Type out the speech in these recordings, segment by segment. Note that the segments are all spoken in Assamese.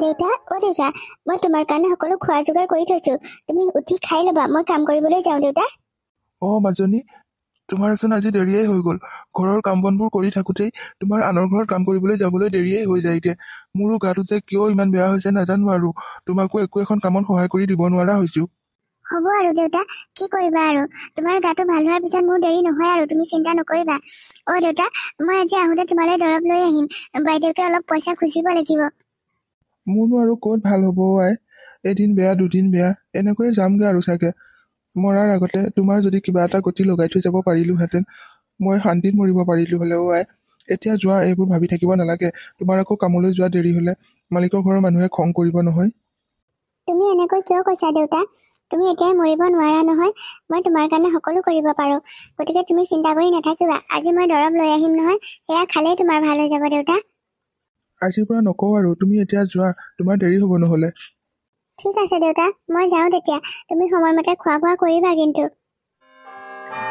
দেউতা অ দেউতা মই তোমাৰ কাৰণে সকলো খোৱা যোগাৰ কৰি থৈছো তুমি উঠি খাই ল'বা মই কাম কৰিবলৈ যাওঁ দেউতা অ মাজনী তোমাৰচোন আজি দেৰিয়েই হৈ গ'ল ঘৰৰ কাম বনবোৰ কৰি থাকোতেই তোমাৰ আনৰ ঘৰত কাম কৰিবলৈ যাবলৈ দেৰিয়ে হৈ যায়গে মোৰো গাটো যে কিয় ইমান বেয়া হৈছে নাজানো আৰু তোমাকো একো এখন কামত সহায় কৰি দিব নোৱাৰা হৈছো হ'ব আৰু দেউতা কি কৰিবা আৰু তোমাৰ গাটো ভাল হোৱাৰ পিছত মোৰ দেৰি নহয় আৰু তুমি চিন্তা নকৰিবা অ দেউতা মই আজি আহোঁতে তোমালৈ দৰৱ লৈ আহিম বাইদেউকে অলপ পইচা খুচিব লাগিব মোৰনো আৰু ক'ত ভাল হ'ব আই এদিন বেয়া দুদিন বেয়া এনেকৈয়ে যামগৈ আৰু চাগে মৰাৰ আগতে তোমাৰ যদি কিবা এটা গতি লগাই থৈ যাব পাৰিলোহেঁতেন মই শান্তিত মৰিব পাৰিলোঁ হ'লেও আই এতিয়া যোৱা এইবোৰ ভাবি থাকিব নালাগে তোমাৰ আকৌ কামলৈ যোৱা দেৰি হ'লে মালিকৰ ঘৰৰ মানুহে খং কৰিব নহয় তুমি এনেকৈ কিয় কৈছা দেউতা তুমি এতিয়া মৰিব নোৱাৰা নহয় মই তোমাৰ কাৰণে সকলো কৰিব পাৰোঁ গতিকে তুমি চিন্তা কৰি নাথাকিবা আজি মই দৰৱ লৈ আহিম নহয় সেয়া খালেই তোমাৰ ভাল হৈ যাব দেউতা আজিৰ পৰা নকওঁ আৰু তুমি এতিয়া যোৱা তোমাৰ দেৰি হ'ব নহ'লে ঠিক আছে দেউতা মই যাওঁ তেতিয়া তুমি সময়মতে খোৱা বোৱা কৰিবা কিন্তু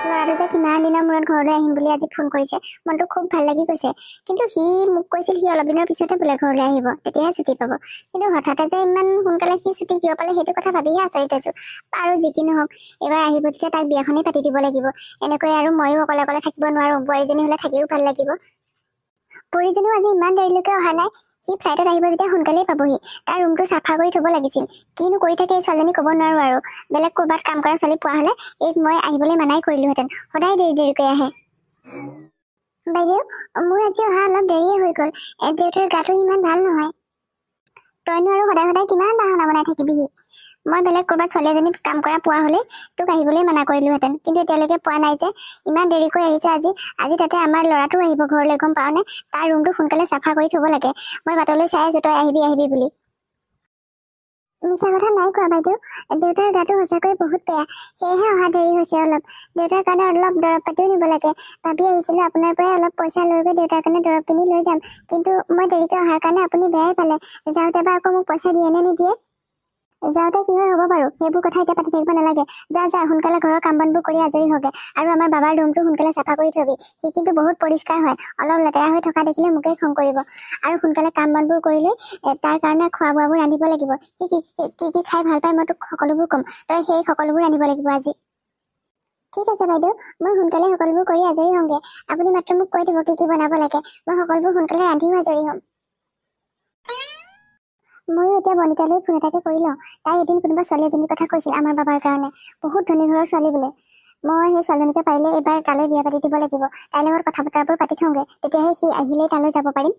ল'ৰাটো যে কিমান দিনৰ মূৰত ঘৰলৈ আহিম বুলি আজি ফোন কৰিছে মনটো খুব ভাল লাগি কৈছে কিন্তু সি মোক কৈছিল সি অলপ দিনৰ পিছতে বোলে ঘৰলৈ আহিব তেতিয়াহে ছুটি পাব কিন্তু হঠাতে যে ইমান সোনকালে সি ছুটি কিয় পালে সেইটো কথা ভাবিহে আচৰিত আছো আৰু যি কি নহওক এইবাৰ আহিব যেতিয়া তাক বিয়াখনেই পাতি দিব লাগিব এনেকৈ আৰু ময়ো অকলে অকলে থাকিব নোৱাৰোঁ বোৱাৰীজনী হ'লে থাকিও ভাল লাগিব বোৱাৰীজনীও আজি ইমান দেৰিলৈকে অহা নাই সি ফ্লাইটত আহিব যেতিয়া সোনকালেই পাবহি তাৰ ৰুমটো চাফা কৰি থ'ব লাগিছিল কিনো কৰি থাকে এই ছোৱালীজনী ক'ব নোৱাৰো আৰু বেলেগ ক'ৰবাত কাম কৰা ছোৱালী পোৱা হ'লে এইক মই আহিবলৈ মানাই কৰিলোহেঁতেন সদায় দেৰি দেৰিকৈ আহে বাইদেউ মোৰ আজি অহা অলপ দেৰিয়ে হৈ গ'ল দেউতাৰ গাটো ইমান ভাল নহয় তইনো আৰু সদায় সদায় কিমান বাহনা বনাই থাকিবিহি মই বেলেগ ক'ৰবাত ছোৱালী এজনী কাম কৰা পোৱা হ'লে তোক আহিবলৈ মানা কৰিলোহেঁতেন কিন্তু এতিয়ালৈকে পোৱা নাই যে ইমান দেৰিকৈ আহিছে আজি আজি তাতে আমাৰ ল'ৰাটো আহিব ঘৰলৈ গম পাওঁনে তাৰ ৰুমটো সোনকালে চাফা কৰি থ'ব লাগে মই বাটলৈ চাই আছোঁ তই আহিবি আহিবি বুলি মিছা কথা নাই কোৱা বাইদেউ দেউতাৰ গাটো সঁচাকৈ বহুত বেয়া সেয়েহে অহা দেৰি হৈছে অলপ দেউতাৰ কাৰণে অলপ দৰৱ পাতিও নিব লাগে ভাবি আহিছিলো আপোনাৰ পৰাই অলপ পইচা লৈ গৈ দেউতাৰ কাৰণে দৰৱ কিনি লৈ যাম কিন্তু মই দেৰিকৈ অহাৰ কাৰণে আপুনি বেয়াই পালে যাওঁতে বা আকৌ মোক পইচা দিয়ে নে নিদিয়ে যাওঁতে কি হয় হ'ব বাৰু সেইবোৰ কথা এতিয়া পাতি থাকিব নালাগে যা যা সোনকালে ঘৰৰ কাম বনবোৰ কৰি আজৰি হগে আৰু আমাৰ বাবাৰ ৰুমটো সোনকালে চাফা কৰি থবি সি কিন্তু বহুত পৰিষ্কাৰ হয় অলপ লেতেৰা হৈ থকা দেখিলে মোকেই খং কৰিব আৰু সোনকালে কাম বনবোৰ কৰিলেই তাৰ কাৰণে খোৱা বোৱাবোৰ ৰান্ধিব লাগিব সি কি কি কি খাই ভাল পায় মই তোক সকলোবোৰ ক'ম তই সেই সকলোবোৰ ৰান্ধিব লাগিব আজি ঠিক আছে বাইদেউ মই সোনকালে সকলোবোৰ কৰি আজৰি হওঁগৈ আপুনি মাত্ৰ মোক কৈ দিব কি কি বনাব লাগে মই সকলোবোৰ সোনকালে ৰান্ধিও আজৰি হ'ম ময়ো এতিয়া বনিতালৈ ফোন এটাকে কৰি লওঁ তাই এদিন কোনোবা ছোৱালী এজনীৰ কথা কৈছিল আমাৰ বাবাৰ কাৰণে বহুত ধনী ঘৰৰ ছোৱালী বোলে মই সেই ছোৱালীজনীকে পাৰিলে এইবাৰ তালৈ বিয়া পাতি দিব লাগিব তাইৰ লগত কথা বতৰাবোৰ পাতি থওঁগৈ তেতিয়াহে সি আহিলেই তালৈ যাব পাৰিম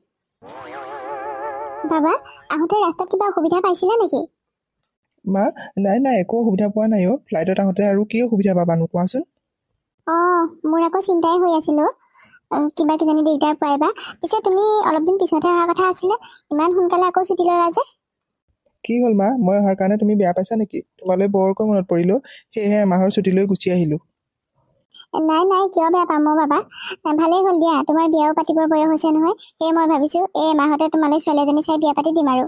বাবা আহোঁতে ৰাস্তাত কিবা অসুবিধা পাইছিলা নেকি মা নাই নাই একো অসুবিধা পোৱা নাই অ' ফ্লাইটত আহোঁতে আৰু কি অসুবিধা পাবানো কোৱাচোন অঁ মোৰ আকৌ চিন্তাই হৈ আছিলোঁ কিবা কিজানি দেউতাৰ পৰাই বা পিছে তুমি অলপ দিন পিছতহে অহাৰ কথা আছিলে ইমান সোনকালে আকৌ ছুটি ল'লা যে কি হ'ল মা মই অহাৰ কাৰণে তুমি বেয়া পাইছা নেকি তোমালৈ বৰকৈ মনত পৰিলোঁ সেয়েহে এমাহৰ ছুটিলৈ গুচি আহিলোঁ নাই নাই কিয় বেয়া পাম মোৰ বাবা ভালেই হ'ল দিয়া তোমাৰ বিয়াও পাতিবৰ বয়স হৈছে নহয় সেয়ে মই ভাবিছোঁ এই এমাহতে তোমালৈ ছোৱালী এজনী চাই বিয়া পাতি দিম আৰু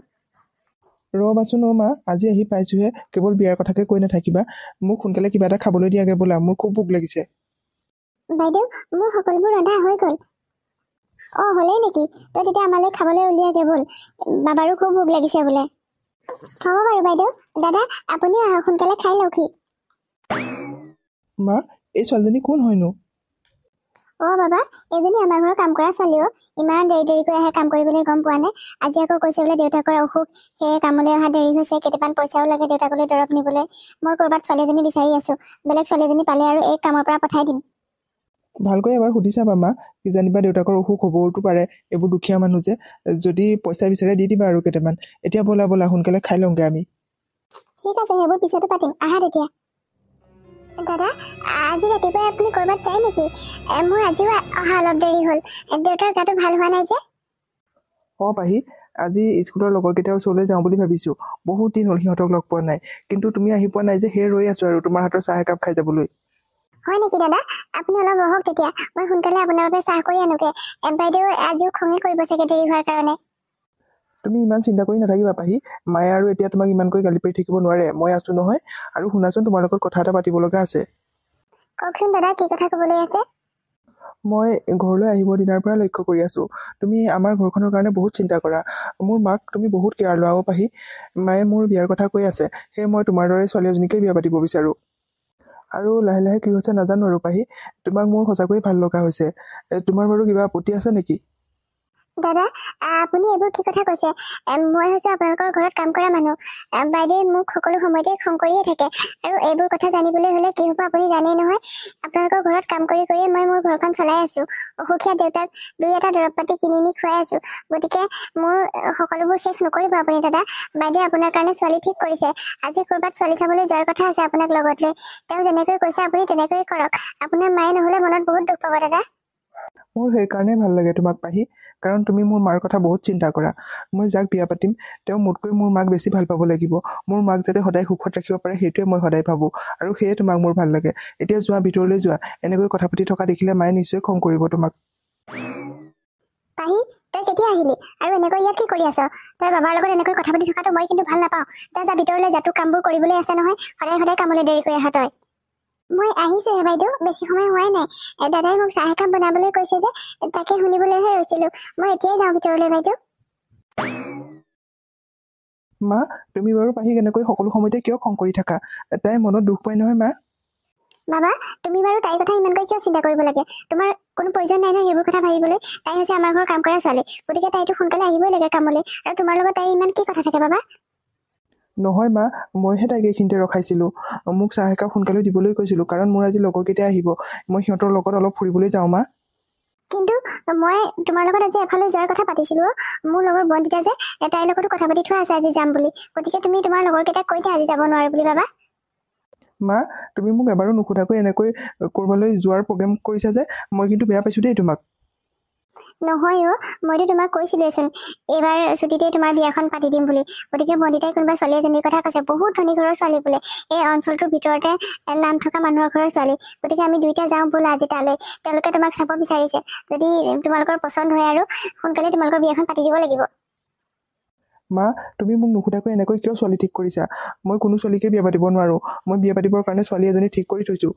ৰবাচোন অ' মা আজি আহি পাইছোঁহে কেৱল বিয়াৰ কথাকে কৈ নাথাকিবা মোক সোনকালে কিবা এটা খাবলৈ দিয়াগৈ ব'লা মোৰ খুব ভোক লাগিছে বাইদেউ মোৰ সকলোবোৰ ৰন্ধা হৈ গ'ল অঁ হ'লেই নেকি তই তেতিয়া আমালৈ খাবলৈ উলিয়াগে ব'ল বাবাৰো খুব ভোক লাগিছে বোলে হ'ব বাৰু বাইদেউ দাদা আপুনিও আহক সোনকালে খাই লওকহি মা এই ছোৱালীজনী কোন হয়নো অঁ বাবা এজনী আমাৰ ঘৰৰ কাম কৰা ছোৱালীও ইমান দেৰি দেৰিকৈ আহে কাম কৰিবলৈ গম পোৱা নাই আজি আকৌ কৈছে বোলে দেউতাকৰ অসুখ সেয়ে কামলৈ অহা দেৰি হৈছে কেইটামান পইচাও লাগে দেউতাকলৈ দৰৱ নিবলৈ মই ক'ৰবাত ছোৱালীজনী বিচাৰি আছোঁ বেলেগ ছোৱালীজনী পালে আৰু এই কামৰ পৰা পঠাই দিম ভালকৈ এবাৰ সুধি চাবা মা কি দেউতাকৰ অসুখ হ'বওতো পাৰে এইবোৰ দুখীয়া মানুহ যে যদি পইচা বিচাৰে দি দিবা আৰু কেইটামান এতিয়া ব'লা ব'লা সোনকালে খাই লওঁগে আমি ঠিক আছে সেইবোৰ পিছতো পাতিম আহা তেতিয়া দাদা আজি ৰাতিপুৱা আপুনি ক'ৰবাত যায় নেকি মোৰ আজিও অহা অলপ দেৰি হ'ল দেউতাৰ গাটো ভাল হোৱা নাই যে অঁ পাহি আজি স্কুলৰ লগৰকেইটাৰ ওচৰলৈ যাওঁ বুলি ভাবিছোঁ বহুত দিন হ'ল সিহঁতক লগ পোৱা নাই কিন্তু তুমি আহি পোৱা নাই যে সেই ৰৈ আছোঁ আৰু তোমাৰ হাতৰ চাহ একাপ খাই যাবলৈ হয় নেকি দাদা আপুনি অলপ বহক তেতিয়া মই সোনকালে আপোনাৰ বাবে চাহ কৰি আনোগে বাইদেউ আজিও খঙে কৰিব চাগে দেৰি হোৱাৰ কাৰণে তুমি ইমান চিন্তা কৰি নাথাকিবা পাহি মায়ে আৰু এতিয়া তোমাক ইমানকৈ গালি পাৰি থাকিব নোৱাৰে মই আছো নহয় আৰু শুনাচোন তোমাৰ লগত কথা এটা পাতিব লগা আছে কওকচোন দাদা কি কথা ক'বলৈ আছে মই ঘৰলৈ আহিব দিনাৰ পৰা লক্ষ্য কৰি আছো তুমি আমাৰ ঘৰখনৰ কাৰণে বহুত চিন্তা কৰা মোৰ মাক তুমি বহুত কেয়াৰ লোৱাব পাহি মায়ে মোৰ বিয়াৰ কথা কৈ আছে সেয়ে মই তোমাৰ দৰে ছোৱালী এজনীকে বিয়া পাতিব বিচাৰোঁ আৰু লাহে লাহে কি হৈছে নাজানো আৰু পাহি তোমাক মোৰ সঁচাকৈয়ে ভাল লগা হৈছে তোমাৰ বাৰু কিবা আপত্তি আছে নেকি দাদা আপুনি এইবোৰ কি কথা কৈছে মই হৈছো আপোনালোকৰ ঘৰত কাম কৰা মানুহ বাইদেউ মোক সকলো সময়তে খং কৰিয়ে থাকে আৰু এইবোৰ কথা জানিবলৈ হ'লে কি হ'ব আপুনি জানেই নহয় আপোনালোকৰ ঘৰত কাম কৰি কৰিয়ে মই মোৰ ঘৰখন চলাই আছো অসুখীয়া দেউতাক দুই এটা দৰৱ পাতি কিনি নি খুৱাই আছো গতিকে মোৰ সকলোবোৰ শেষ নকৰিব আপুনি দাদা বাইদেউ আপোনাৰ কাৰণে ছোৱালী ঠিক কৰিছে আজি ক'ৰবাত ছোৱালী চাবলৈ যোৱাৰ কথা আছে আপোনাক লগত লৈ তেওঁ যেনেকৈ কৈছে আপুনি তেনেকৈয়ে কৰক আপোনাৰ মায়ে নহ'লে মনত বহুত দুখ পাব দাদা মোৰ সেইকাৰণে ভাল লাগে তোমাক পাহি কাৰণ তুমি মোৰ মাৰ কথা বহুত চিন্তা কৰা মই যাক বিয়া পাতিম তেওঁ মোতকৈ মোৰ মাক বেছি ভাল পাব লাগিব মোৰ মাক যাতে সদায় সুখত ৰাখিব পাৰে সেইটোৱে মই সদায় ভাবোঁ আৰু সেয়ে তোমাক মোৰ ভাল লাগে এতিয়া যোৱা ভিতৰলৈ যোৱা এনেকৈ কথা পাতি থকা দেখিলে মায়ে নিশ্চয় খং কৰিব তোমাক কামলৈ দেৰিকৈ অহা তই মই আহিছোহে বাইদেউ বেছি সময় হোৱাই নাই দাদাই মোক চাহ একাপ বনাবলৈ কৈছে যে তাকে শুনিবলৈহে ৰৈছিলো মই এতিয়াই যাওঁ ভিতৰলৈ বাইদেউ মা তুমি বাৰু পাহি কেনেকৈ সকলো সময়তে কিয় খং কৰি থাকা তাই মনত দুখ পায় নহয় মা বাবা তুমি বাৰু তাইৰ কথা ইমানকৈ কিয় চিন্তা কৰিব লাগে তোমাৰ কোনো প্ৰয়োজন নাই নহয় সেইবোৰ কথা ভাবিবলৈ তাই হৈছে আমাৰ ঘৰৰ কাম কৰা ছোৱালী গতিকে তাইতো সোনকালে আহিবই লাগে কামলৈ আৰু তোমাৰ লগত তাইৰ ইমান কি কথা থাকে বাবা নহয় মা মইহে তাইক এইখিনিতে ৰখাইছিলোঁ মোক চাহ একাপ সোনকালে দিবলৈ কৈছিলোঁ কাৰণ মোৰ আজি লগৰকেইটাই আহিব মই সিহঁতৰ লগত অলপ ফুৰিবলৈ যাওঁ মা কিন্তু মই তোমাৰ লগত আজি এফালে যোৱাৰ কথা পাতিছিলো মোৰ লগৰ ভণ্টিতা যে তাইৰ লগতো কথা পাতি থোৱা আছে আজি যাম বুলি গতিকে তুমি তোমাৰ লগৰকেইটাক কৈ দিয়া আজি যাব নোৱাৰো বুলি ভাবা মা তুমি মোক এবাৰো নুসোধাকৈ এনেকৈ কৰবালৈ যোৱাৰ প্ৰগ্ৰেম কৰিছা যে মই কিন্তু বেয়া পাইছো দেই তোমাক নহয়ও মইতো তোমাক কৈছিলোৱেচোন এইবাৰ ছুটিতে তোমাৰ বিয়াখন পাতি দিম বুলি গতিকে বন্দিতাই কোনোবা ছোৱালী এজনীৰ কথা কৈছে বহুত ধনী ঘৰৰ ছোৱালী বোলে এই অঞ্চলটোৰ ভিতৰতে নাম থকা মানুহৰ ঘৰৰ ছোৱালী গতিকে আমি দুয়োটা যাওঁ বোলো আজি তালৈ তেওঁলোকে তোমাক চাব বিচাৰিছে যদি তোমালোকৰ পচন্দ হয় আৰু সোনকালে তোমালোকৰ বিয়াখন পাতি দিব লাগিব মা তুমি মোক নুসোধাকৈ এনেকৈ কিয় ছোৱালী ঠিক কৰিছা মই কোনো ছোৱালীকে বিয়া পাতিব নোৱাৰোঁ মই বিয়া পাতিবৰ কাৰণে ছোৱালী এজনী ঠিক কৰি থৈছোঁ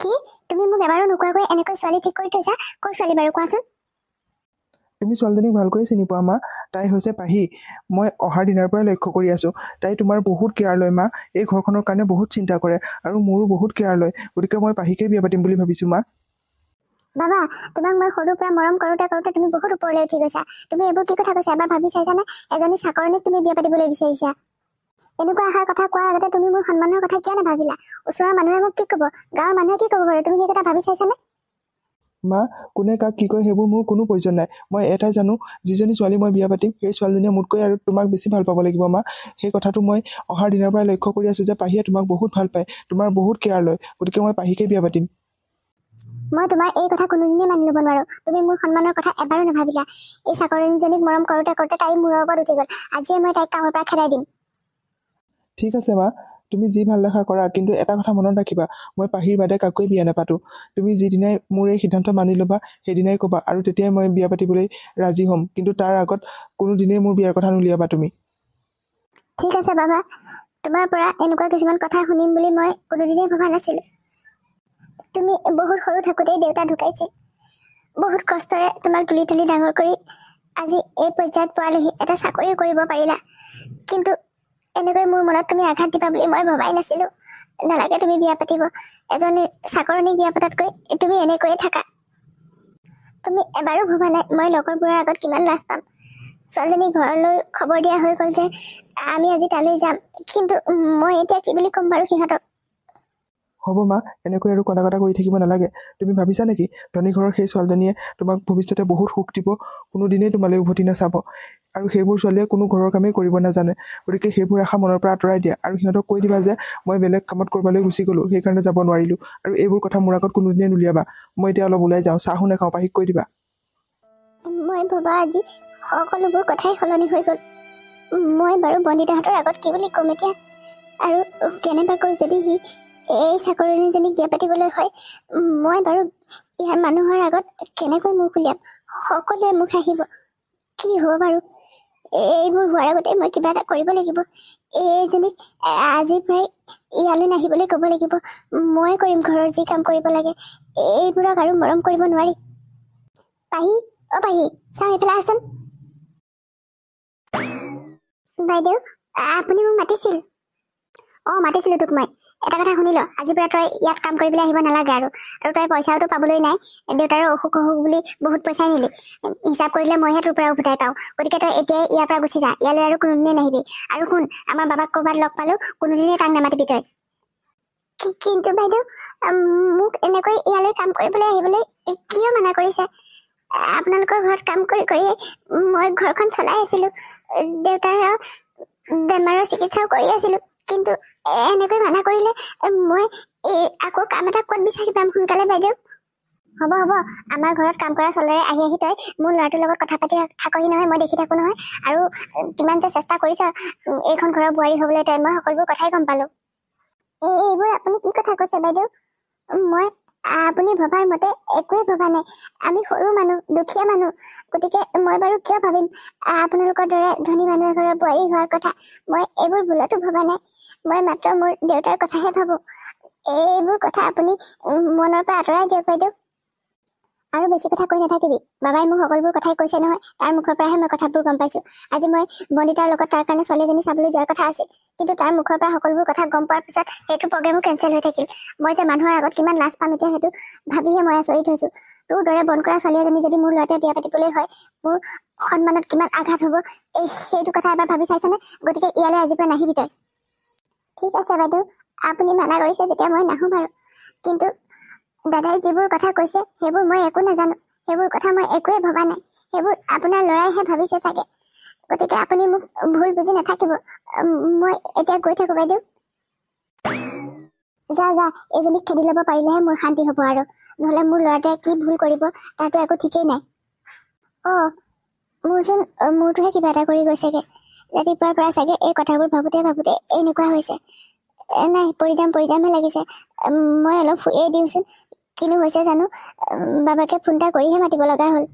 কি তুমি মোক এবাৰো নোকোৱাকৈ এনেকৈ ছোৱালী ঠিক কৰি থৈছা ক'ৰ ছোৱালী বাৰু কোৱাচোন তুমি ছোৱালীজনীক ভালকৈ চিনি পোৱা মা তাই হৈছে পাহী মই অহাৰ দিনাৰ পৰাই লক্ষ্য কৰি আছোঁ তাই তোমাৰ বহুত কেয়াৰ লয় মা এই ঘৰখনৰ কাৰণে বহুত চিন্তা কৰে আৰু মোৰো বহুত কেয়াৰ লয় গতিকে মই পাহীকে বিয়া পাতিম বুলি ভাবিছোঁ মা বাবা তোমাক মই সৰুৰ পৰা মৰম কৰোঁতে কৰোঁতে তুমি বহুত ওপৰলৈ উঠি গৈছা তুমি এইবোৰ কি কথা কৈছা এবাৰ ভাবি চাইছানে এজনী চাকৰণীক তুমি বিয়া পাতিবলৈ বিচাৰিছা এনেকুৱা আশাৰ কথা কোৱাৰ আগতে তুমি মোৰ সন্মানৰ কথা কিয় নাভাবিলা ওচৰৰ মানুহে মোক কি ক'ব গাঁৱৰ মানুহে কি ক'ব বাৰু তুমি সেই ভাবি চাইছানে মা কোনে কাক কি কয় সেইবোৰ মোৰ কোনো প্ৰয়োজন নাই মই এটাই জানো যিজনী ছোৱালী মই বিয়া পাতিম সেই ছোৱালীজনীয়ে মোতকৈ আৰু তোমাক বেছি ভাল পাব লাগিব মা সেই কথাটো মই অহাৰ দিনৰ পৰাই লক্ষ্য কৰি আছো যে পাহিয়ে তোমাক বহুত ভাল পায় তোমাৰ বহুত কেয়াৰ লয় গতিকে মই পাহিকে বিয়া পাতিম মই তোমাৰ এই কথা কোনোদিনেই মানি ল'ব নোৱাৰো তুমি মোৰ সন্মানৰ কথা এবাৰো নাভাবিলা এই চাকৰিজনীক মৰম কৰোঁতে কৰোঁতে তাই মূৰৰ ওপৰত উঠি গ'ল আজিয়ে মই তাইক কামৰ পৰা খেদাই দিম ঠিক আছে মা তুমি যি ভাল দেখা কৰা কিন্তু এটা কথা মনত ৰাখিবা মই পাহিৰ বাদে কাকোৱে বিয়া নাপাতো তুমি যিদিনাই মোৰ এই সিদ্ধান্ত মানি ল'বা সেইদিনাই ক'বা আৰু তেতিয়াই মই বিয়া পাতিবলৈ ৰাজি হ'ম কিন্তু তাৰ আগত কোনোদিনেই মোৰ বিয়াৰ কথা নুলিয়াবা তুমি ঠিক আছে বাবা তোমাৰ পৰা এনেকুৱা কিছুমান কথা শুনিম বুলি মই কোনোদিনেই ভবা নাছিলো তুমি বহুত সৰু থাকোঁতেই দেউতা ঢুকাইছে বহুত কষ্টৰে তোমাক তুলি তুলি ডাঙৰ কৰি আজি এই পৰ্যায়ত পোৱালোহি এটা চাকৰি কৰিব পাৰিলা কিন্তু এনেকৈ মোৰ মনত তুমি আঘাত দিবা বুলি মই ভবাই নাছিলোঁ নালাগে তুমি বিয়া পাতিব এজনী চাকৰণী বিয়া পতাতকৈ তুমি এনেকৈয়ে থাকা তুমি এবাৰো ভবা নাই মই লগৰবোৰৰ আগত কিমান লাজ পাম ছোৱালীজনী ঘৰলৈ খবৰ দিয়া হৈ গ'ল যে আমি আজি তালৈ যাম কিন্তু মই এতিয়া কি বুলি ক'ম বাৰু সিহঁতক হ'ব মা এনেকৈ আৰু কটা কটা কৰি থাকিব নালাগে তুমি ভাবিছা নেকি ধনী ঘৰৰ সেই ছোৱালীজনীয়ে তোমাক ভৱিষ্যতে বহুত সুখ দিব কোনোদিনেই তোমালৈ উভতি নাচাব আৰু সেইবোৰ ছোৱালীয়ে কোনো ঘৰৰ কামেই কৰিব নাজানে গতিকে সেইবোৰ আশা মনৰ পৰা আঁতৰাই দিয়া আৰু সিহঁতক কৈ দিবা যে মই বেলেগ কামত ক'ৰবালৈ গুচি গ'লোঁ সেইকাৰণে যাব নোৱাৰিলোঁ আৰু এইবোৰ কথা মোৰ আগত কোনোদিনেই নুলিয়াবা মই এতিয়া অলপ ওলাই যাওঁ চাহো নাখাওঁ পাহিক কৈ দিবা মই ভবা আজি সকলোবোৰ কথাই সলনি হৈ গ'ল মই বাৰু বন্দিতাহঁতৰ আগত কি বুলি ক'ম এতিয়া আৰু কেনেবাকৈ যদি সি এই চাকৰণীজনীক বিয়া পাতিবলৈ হয় মই বাৰু ইয়াৰ মানুহৰ আগত কেনেকৈ মুখ উলিয়াম সকলোৱে মুখ আহিব কি হ'ব বাৰু এইবোৰ হোৱাৰ আগতে মই কিবা এটা কৰিব লাগিব এইজনীক আজি প্ৰায় ইয়ালৈ নাহিবলৈ ক'ব লাগিব মই কৰিম ঘৰৰ যি কাম কৰিব লাগে এইবোৰক আৰু মৰম কৰিব নোৱাৰি পাহি অ পাহি চাওঁ এইফালে আহচোন বাইদেউ আপুনি মোক মাতিছিল অঁ মাতিছিলোঁ তোক মই এটা কথা শুনিল আজিৰ পৰা তই ইয়াত কাম কৰিবলৈ আহিব নালাগে আৰু আৰু তই পইচাওতো পাবলৈ নাই দেউতাৰো অসুখ অসুখ বুলি বহুত পইচাই নিলি হিচাপ কৰিলে মইহে তোৰ পৰা উভতাই পাওঁ গতিকে তই এতিয়াই ইয়াৰ পৰা গুচি যা ইয়ালৈ আৰু কোনোদিনে নাহিবি আৰু শুন আমাৰ বাবাক ক'ৰবাত লগ পালেও কোনোদিনে তাক নামাতিবি তই কিন্তু বাইদেউ মোক এনেকৈ ইয়ালৈ কাম কৰিবলৈ আহিবলৈ কিয় মানা কৰিছে আপোনালোকৰ ঘৰত কাম কৰি কৰি মই ঘৰখন চলাই আছিলোঁ দেউতাৰ বেমাৰৰ চিকিৎসাও কৰি আছিলোঁ কিন্তু এনেকৈ মানা কৰিলে মই আকৌ কাম এটা ক'ত বিচাৰি পাম সোনকালে বাইদেউ হ'ব হ'ব আমাৰ ঘৰত কাম কৰা চলেৰে আহি আহি তই মোৰ ল'ৰাটোৰ লগত কথা পাতি থাকহি নহয় মই দেখি থাকোঁ নহয় আৰু কিমান যে চেষ্টা কৰিছ এইখন ঘৰৰ বোৱাৰী হ'বলৈ তই মই সকলোবোৰ কথাই গম পালোঁ এই এইবোৰ আপুনি কি কথা কৈছে বাইদেউ মই আপুনি ভবাৰ মতে একোৱেই ভবা নাই আমি সৰু মানুহ দুখীয়া মানুহ গতিকে মই বাৰু কিয় ভাবিম আপোনালোকৰ দৰে ধনী মানুহ এঘৰৰ বোৱাৰী হোৱাৰ কথা মই এইবোৰ ভুলতো ভবা নাই মই মাত্ৰ মোৰ দেউতাৰ কথাহে ভাবোঁ এইবোৰ কথা আপুনি মনৰ পৰা আঁতৰাই দিয়ক বাইদেউ আৰু বেছি কথা কৈ নাথাকিবি বাবাই মোক সকলোবোৰ কথাই কৈছে নহয় তাৰ মুখৰ পৰাহে মই কথাবোৰ গম পাইছো আজি মই বন্দিতাৰ লগত তাৰ কাৰণে ছোৱালীজনী চাবলৈ যোৱাৰ কথা আছিল কিন্তু তাৰ মুখৰ পৰা সকলোবোৰ কথা গম পোৱাৰ পিছত সেইটো প্ৰগ্ৰেমো কেঞ্চেল হৈ থাকিল মই যে মানুহৰ আগত কিমান লাজ পাম এতিয়া সেইটো ভাবিহে মই আচৰিত হৈছো তোৰ দৰে বন কৰা ছোৱালী এজনী যদি মোৰ ল'ৰাটোৱে বিয়া পাতিবলৈ হয় মোৰ সন্মানত কিমান আঘাত হ'ব এই সেইটো কথা এবাৰ ভাবি চাইছানে গতিকে ইয়ালৈ আজিৰ পৰা নাহিবি তই ঠিক আছে বাইদেউ আপুনি মানা কৰিছে যেতিয়া মই নাহো বাৰু কিন্তু দাদাই যিবোৰ কথা কৈছে সেইবোৰ মই একো নাজানো সেইবোৰ কথা মই একোৱে ভবা নাই সেইবোৰ আপোনাৰ ল'ৰাইহে ভাবিছে চাগে গতিকে আপুনি মোক ভুল বুজি নাথাকিব মই এতিয়া গৈ থাকো বাইদেউ যা যা এইজনীক খেদি ল'ব পাৰিলেহে মোৰ শান্তি হ'ব আৰু নহ'লে মোৰ ল'ৰাটোৱে কি ভুল কৰিব তাৰতো একো ঠিকেই নাই অ মোৰচোন মোৰটোহে কিবা এটা কৰি গৈছেগৈ ৰাতিপুৱাৰ পৰা চাগে এই কথাবোৰ ভাবোঁতে ভাবোঁতে এনেকুৱা হৈছে নাই পৰি যাম পৰি যামহে লাগিছে মই অলপ শুয়ে দিওঁচোন কিনো হৈছে জানো বাবাকে ফোন এটা কৰিহে মাতিব লগা হ'ল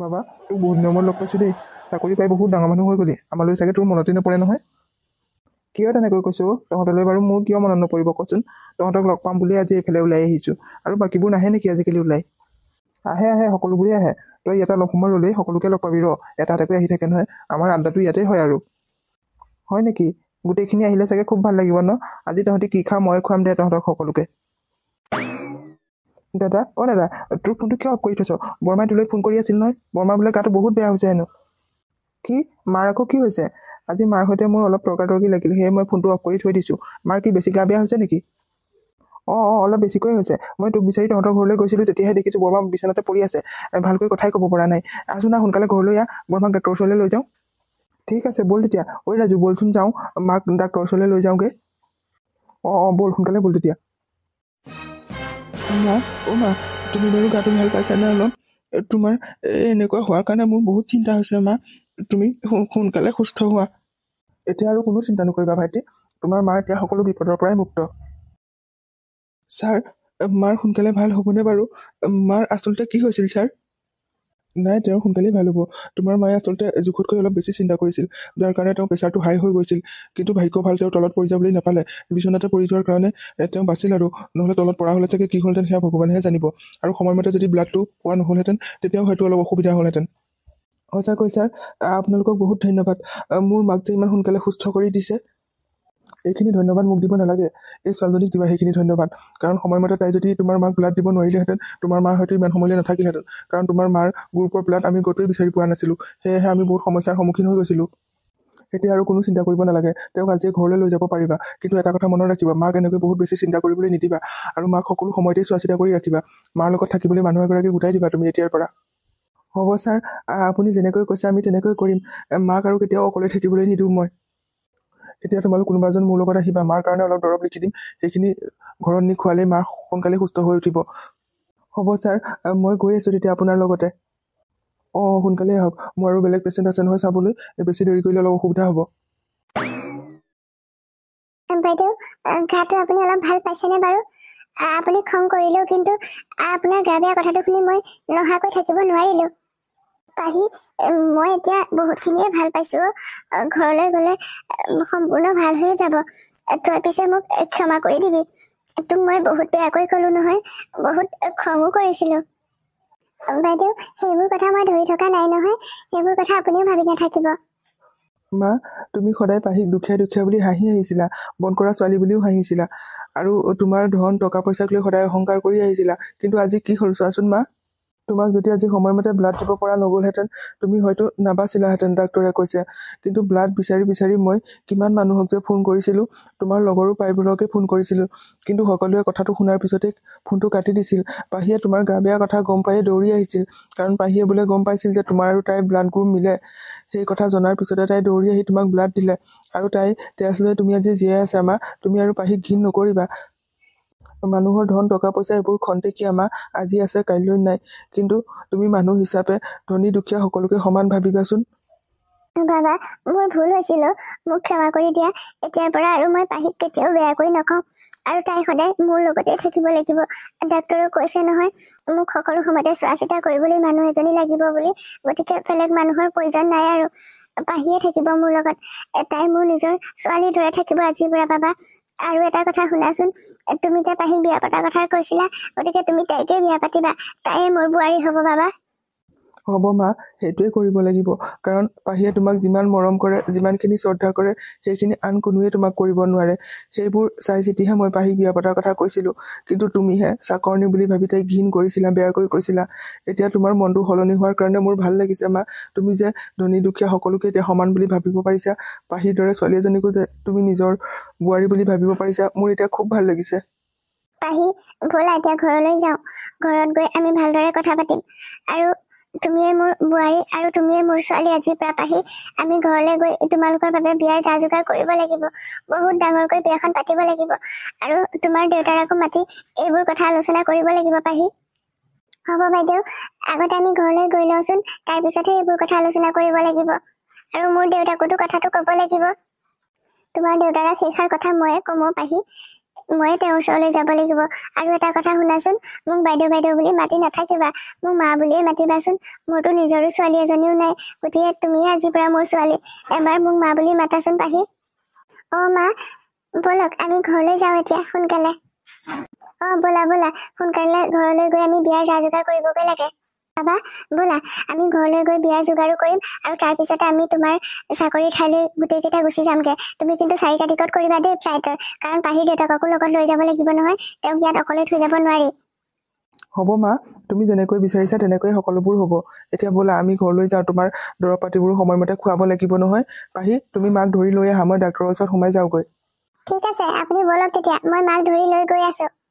বাবা তোক বহুত দিনৰ লগ পাইছোঁ দেই চাকৰি পাই বহুত ডাঙৰ মানুহ হৈ গ'লি আমালৈ চাগে তোৰ মনতে নপৰে নহয় কিয় তেনেকৈ কৈছো তহঁতলৈ বাৰু মোৰ কিয় মনত নপৰিব কচোন তহঁতক লগ পাম বুলিয়ে আজি এইফালে ওলাই আহিছোঁ আৰু বাকীবোৰ নাহে নেকি আজিকালি ওলাই আহে আহে সকলোবোৰেই আহে তই ইয়াতে লগ সময় ৰ'লেই সকলোকে লগ পাবি ৰ এটা এটাকৈ আহি থাকে নহয় আমাৰ আড্ডাটো ইয়াতে হয় আৰু হয় নেকি গোটেইখিনি আহিলে চাগে খুব ভাল লাগিব ন আজি তহঁতি কি খাওঁ ময়ে খুৱাম দে তহঁতক সকলোকে দাদা অ দাদা তোৰ ফোনটো কিয় অফ কৰি থৈছ বৰমাই তোলৈ ফোন কৰি আছিল নহয় বৰমা বোলে গাটো বহুত বেয়া হৈছে হেনো কি মাৰ আকৌ কি হৈছে আজি মাৰ সৈতে মোৰ অলপ তৰ্কা তৰ্কি লাগিল সেয়ে মই ফোনটো অফ কৰি থৈ দিছোঁ মাৰ কি বেছি গা বেয়া হৈছে নেকি অঁ অঁ অলপ বেছিকৈ হৈছে মই তোক বিচাৰি তহঁতৰ ঘৰলৈ গৈছিলোঁ তেতিয়াহে দেখিছোঁ বৰমা বিচনাতে পৰি আছে ভালকৈ কথাই ক'ব পৰা নাই আছো না সোনকালে ঘৰলৈ আহ বৰমাক ডাক্তৰৰ ওচৰলৈ লৈ যাওঁ ঠিক আছে ব'ল তেতিয়া ঐ ৰাজু ব'লচোন যাওঁ মাক ডাক্তৰৰ ওচৰলৈ লৈ যাওঁগৈ অঁ অঁ ব'ল সোনকালে ব'ল তেতিয়া মা অ' মা তুমি বাৰু গাটো ভাল পাইছা নে অলপ তোমাৰ এনেকুৱা হোৱাৰ কাৰণে মোৰ বহুত চিন্তা হৈছে মা তুমি সোনকালে সুস্থ হোৱা এতিয়া আৰু কোনো চিন্তা নকৰিবা ভাইটি তোমাৰ মা এতিয়া সকলো বিপদৰ পৰাই মুক্ত ছাৰ মাৰ সোনকালে ভাল হ'বনে বাৰু মাৰ আচলতে কি হৈছিল ছাৰ নাই তেওঁ সোনকালেই ভাল হ'ব তোমাৰ মায়ে আচলতে জোখতকৈ অলপ বেছি চিন্তা কৰিছিল যাৰ কাৰণে তেওঁ প্ৰেচাৰটো হাই হৈ গৈছিল কিন্তু ভাগ্য ভাল তেওঁ তলত পৰি যাব বুলি নাপালে বিচনাতে পৰি যোৱাৰ কাৰণে তেওঁ বাছিল আৰু নহ'লে তলত পৰা হলে চাগে কি হ'লহেঁতেন সেয়া ভগৱানেহে জানিব আৰু সময়মতে যদি ব্লাডটো পোৱা নহ'লহেঁতেন তেতিয়াও হয়তো অলপ অসুবিধা হ'লহেঁতেন সঁচাকৈ ছাৰ আপোনালোকক বহুত ধন্যবাদ মোৰ মাক যে ইমান সোনকালে সুস্থ কৰি দিছে এইখিনি ধন্যবাদ মোক দিব নালাগে এই ছোৱালীজনীক দিবা সেইখিনি ধন্যবাদ কাৰণ সময়মতে তাই যদি তোমাৰ মাক ব্লাড দিব নোৱাৰিলেহেঁতেন তোমাৰ মা হয়তো ইমান সময়লৈ নাথাকিলহেঁতেন কাৰণ তোমাৰ মাৰ গ্ৰুপৰ ব্লাড আমি গোটেই বিচাৰি পোৱা নাছিলোঁ সেয়েহে আমি বহুত সমস্যাৰ সন্মুখীন হৈ গৈছিলোঁ এতিয়া আৰু কোনো চিন্তা কৰিব নালাগে তেওঁক আজিয়ে ঘৰলৈ লৈ যাব পাৰিবা কিন্তু এটা কথা মনত ৰাখিবা মাক এনেকৈ বহুত বেছি চিন্তা কৰিবলৈ নিদিবা আৰু মাক সকলো সময়তে চোৱা চিতা কৰি ৰাখিবা মাৰ লগত থাকিবলৈ মানুহ এগৰাকী গোটাই দিবা তুমি এতিয়াৰ পৰা হ'ব ছাৰ আপুনি যেনেকৈ কৈছে আমি তেনেকৈ কৰিম মাক আৰু কেতিয়াও অকলে থাকিবলৈ নিদিওঁ মই এতিয়া তোমালোক কোনোবা এজন মোৰ লগত আহিবা মাৰ কাৰণে অলপ দৰৱ লিখি দিম সেইখিনি ঘৰত নি খোৱালেই মা সোনকালে সুস্থ হৈ উঠিব হ'ব ছাৰ মই গৈ আছোঁ তেতিয়া আপোনাৰ লগতে অঁ সোনকালেই আহক মোৰ আৰু বেলেগ পেচেণ্ট আছে নহয় চাবলৈ বেছি দেৰি কৰিলে অলপ অসুবিধা হ'ব বাইদেউ গাটো আপুনি অলপ ভাল পাইছেনে বাৰু আপুনি খং কৰিলেও কিন্তু আপোনাৰ গা বেয়া কথাটো শুনি মই নহাকৈ থাকিব নোৱাৰিলোঁ পাহি মই এতিয়া বহুতখিনিয়ে ভাল পাইছোঁ ঘৰলৈ গ'লে সম্পূৰ্ণ ভাল হৈয়ে যাব তই পিছে মোক ক্ষমা কৰি দিবি তোক মই বহুত বেয়াকৈ ক'লো নহয় বহুত খঙো কৰিছিলোঁ বাইদেউ সেইবোৰ কথা মই ধৰি থকা নাই নহয় সেইবোৰ কথা আপুনিও ভাবি নাথাকিব মা তুমি সদায় পাহিক দুখীয়া দুখীয়া বুলি হাঁহি আহিছিলা বন কৰা ছোৱালী বুলিও হাঁহিছিলা আৰু তোমাৰ ধন টকা পইচাক লৈ সদায় অহংকাৰ কৰি আহিছিলা কিন্তু আজি কি হ'ল চোৱাচোন মা তোমাক যদি আজি সময়মতে ব্লাড দিব পৰা নগ'লহেঁতেন তুমি হয়তো নাবাচিলাহেঁতেন ডাক্তৰে কৈছে কিন্তু ব্লাড বিচাৰি বিচাৰি মই কিমান মানুহক যে ফোন কৰিছিলোঁ তোমাৰ লগৰো পাইবোৰকে ফোন কৰিছিলোঁ কিন্তু সকলোৱে কথাটো শুনাৰ পিছতে ফোনটো কাটি দিছিল পাহিয়ে তোমাৰ গা বেয়া কথা গম পায়ে দৌৰি আহিছিল কাৰণ পাহিয়ে বোলে গম পাইছিল যে তোমাৰ আৰু তাইৰ ব্লাড গ্ৰুপ মিলে সেই কথা জনাৰ পিছতে তাই দৌৰি আহি তোমাক ব্লাড দিলে আৰু তাই তেজ লৈ তুমি আজি জীয়াই আছা মা তুমি আৰু পাহিক ঘীণ নকৰিবা মানুহৰ ধন টকা পইচা এইবোৰ খন্তেকীয়া আমাৰ আজি আছে কাইলৈ নাই কিন্তু তুমি মানুহ হিচাপে ধনী দুখীয়া সকলোকে সমান ভাবিবাচোন বাবা মোৰ ভুল হৈছিল মোক ক্ষমা কৰি দিয়া এতিয়াৰ পৰা আৰু মই পাহিক কেতিয়াও বেয়াকৈ নকওঁ আৰু তাই সদায় মোৰ লগতে থাকিব লাগিব ডাক্তৰেও কৈছে নহয় মোক সকলো সময়তে চোৱা চিতা কৰিবলৈ মানুহ এজনী লাগিব বুলি গতিকে বেলেগ মানুহৰ প্ৰয়োজন নাই আৰু পাহিয়ে থাকিব মোৰ লগত তাই মোৰ নিজৰ ছোৱালীৰ দৰে থাকিব আজিৰ পৰা বাবা আৰু এটা কথা শুনাচোন তুমি যে পাহি বিয়া পতাৰ কথা কৈছিলা গতিকে তুমি তাইকে বিয়া পাতিবা তাইয়ে মোৰ বোৱাৰী হব বাবা হ'ব মা সেইটোৱে কৰিব লাগিব কাৰণ পাহিয়ে তোমাক যিমান মৰম কৰে যিমানখিনি শ্ৰদ্ধা কৰে সেইখিনি আন কোনোৱে তোমাক কৰিব নোৱাৰে সেইবোৰ চাই চিতিহে মই পাহিক বিয়া পতাৰ কথা কৈছিলোঁ কিন্তু তুমিহে চাকৰণি বুলি ভাবি তাইক ঘীন কৰিছিলা বেয়াকৈ কৈছিলা এতিয়া তোমাৰ মনটো সলনি হোৱাৰ কাৰণে মোৰ ভাল লাগিছে মা তুমি যে ধনী দুখীয়া সকলোকে এতিয়া সমান বুলি ভাবিব পাৰিছা পাহিৰ দৰে ছোৱালী এজনীকো যে তুমি নিজৰ বোৱাৰী বুলি ভাবিব পাৰিছা মোৰ এতিয়া খুব ভাল লাগিছে পাহি ব'লা এতিয়া ঘৰলৈ যাওঁ ঘৰত গৈ আমি ভালদৰে কথা পাতিম আৰু তুমিয়ে মোৰ বোৱাৰী আৰু তুমিয়ে মোৰ ছোৱালী আজিৰ পৰা পাহি আমি ঘৰলৈ গৈ তোমালোকৰ বাবে বিয়াৰ যা যোগাৰ কৰিব লাগিব বহুত ডাঙৰকৈ বিয়াখন পাতিব লাগিব আৰু তোমাৰ দেউতাৰকো মাতি এইবোৰ কথা আলোচনা কৰিব লাগিব পাহি হ'ব বাইদেউ আগতে আমি ঘৰলৈ গৈ লওঁচোন তাৰপিছতহে এইবোৰ কথা আলোচনা কৰিব লাগিব আৰু মোৰ দেউতাকোতো কথাটো ক'ব লাগিব তোমাৰ দেউতাৰক শেষাৰ কথা ময়ে ক'ম পাহি ময়ে তেওঁৰ ওচৰলৈ যাব লাগিব আৰু এটা কথা শুনাচোন মোক বাইদেউ বাইদেউ বুলি মাতি নাথাকিবা মোক মা বুলিয়ে মাতিবাচোন মোৰতো নিজৰো ছোৱালী এজনীও নাই গতিকে তুমিয়ে আজিৰ পৰা মোৰ ছোৱালী এবাৰ মোক মা বুলি মাতাচোন পাহি অ মা বলক আমি ঘৰলৈ যাওঁ এতিয়া সোনকালে অ বলা বলা সোনকালে ঘৰলৈ গৈ আমি বিয়াৰ যা যোগাৰ কৰিবগৈ লাগে পাবা ব'লা আমি ঘৰলৈ গৈ বিয়া যোগাৰো কৰিম আৰু তাৰপিছতে আমি তোমাৰ চাকৰি ঠাইলৈ গোটেইকেইটা গুচি যামগৈ তুমি কিন্তু চাৰিটা টিকট কৰিবা দেই ফ্লাইটৰ কাৰণ পাহি দেউতাককো লগত লৈ যাব লাগিব নহয় তেওঁক ইয়াত অকলে থৈ যাব নোৱাৰি হ'ব মা তুমি যেনেকৈ বিচাৰিছা তেনেকৈ সকলোবোৰ হ'ব এতিয়া ব'লা আমি ঘৰলৈ যাওঁ তোমাৰ দৰৱ পাতিবোৰ সময়মতে খোৱাব লাগিব নহয় পাহি তুমি মাক ধৰি লৈ আহা মই ডাক্তৰৰ ওচৰত সোমাই যাওঁগৈ ঠিক আছে আপুনি বলক তেতিয়া মই মাক ধৰি লৈ গৈ আছোঁ